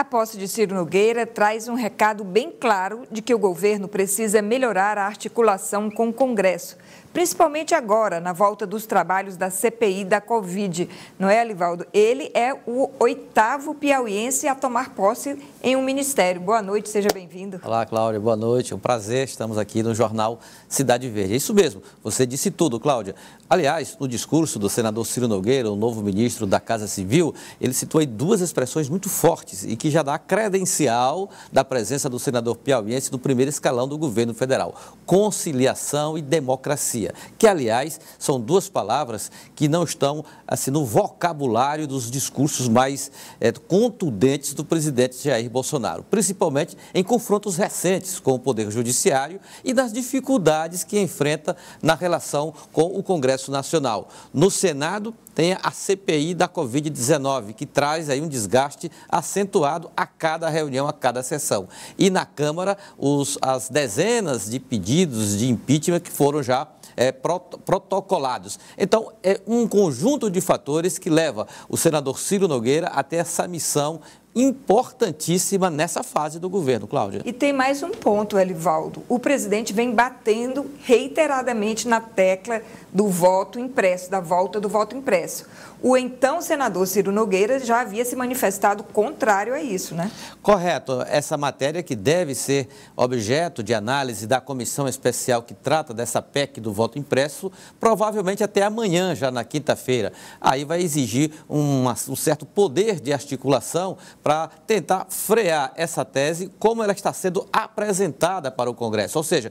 A posse de Ciro Nogueira traz um recado bem claro de que o governo precisa melhorar a articulação com o Congresso, principalmente agora, na volta dos trabalhos da CPI da Covid. Não é, Alivaldo? Ele é o oitavo piauiense a tomar posse em um ministério. Boa noite, seja bem-vindo. Olá, Cláudia, boa noite. É Um prazer, estamos aqui no jornal Cidade Verde. É isso mesmo, você disse tudo, Cláudia. Aliás, no discurso do senador Ciro Nogueira, o novo ministro da Casa Civil, ele citou aí duas expressões muito fortes e que já dá credencial da presença do senador piauiense no primeiro escalão do governo federal. Conciliação e democracia, que, aliás, são duas palavras que não estão assim, no vocabulário dos discursos mais é, contundentes do presidente Jair Bolsonaro, principalmente em confrontos recentes com o Poder Judiciário e das dificuldades que enfrenta na relação com o Congresso Nacional. No Senado, tem a CPI da Covid-19, que traz aí um desgaste acentuado a cada reunião, a cada sessão. E na Câmara, os, as dezenas de pedidos de impeachment que foram já é, protocolados. Então, é um conjunto de fatores que leva o senador Ciro Nogueira até essa missão importantíssima nessa fase do governo, Cláudia. E tem mais um ponto, Elivaldo. O presidente vem batendo reiteradamente na tecla do voto impresso, da volta do voto impresso. O então senador Ciro Nogueira já havia se manifestado contrário a isso, né? Correto. Essa matéria que deve ser objeto de análise da comissão especial que trata dessa PEC do voto impresso, provavelmente até amanhã, já na quinta-feira. Aí vai exigir um certo poder de articulação para tentar frear essa tese como ela está sendo apresentada para o Congresso, ou seja,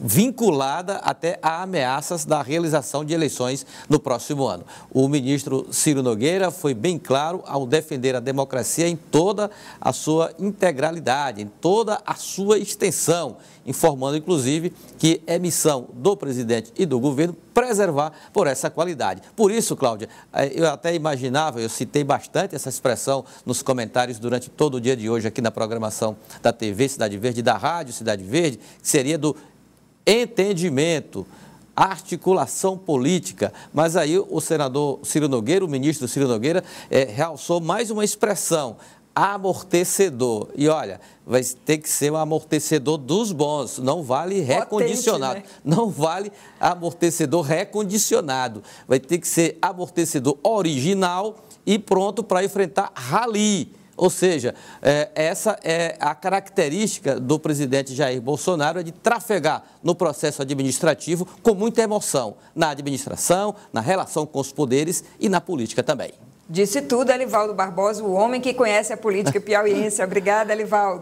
vinculada até a ameaças da realização de eleições no próximo ano. O ministro Ciro Nogueira foi bem claro ao defender a democracia em toda a sua integralidade, em toda a sua extensão, informando inclusive que é missão do presidente e do governo preservar por essa qualidade. Por isso, Cláudia, eh, eu até imaginava, eu citei bastante essa expressão nos comentários durante todo o dia de hoje aqui na programação da TV Cidade Verde, da Rádio Cidade Verde, que seria do entendimento, articulação política. Mas aí o senador Ciro Nogueira, o ministro Ciro Nogueira, é, realçou mais uma expressão, amortecedor. E olha, vai ter que ser um amortecedor dos bons, não vale recondicionado. Potente, né? Não vale amortecedor recondicionado. Vai ter que ser amortecedor original e pronto para enfrentar rally. Ou seja, é, essa é a característica do presidente Jair Bolsonaro é de trafegar no processo administrativo com muita emoção, na administração, na relação com os poderes e na política também. Disse tudo, Elivaldo Barbosa, o homem que conhece a política piauiense. Obrigada, Elivaldo.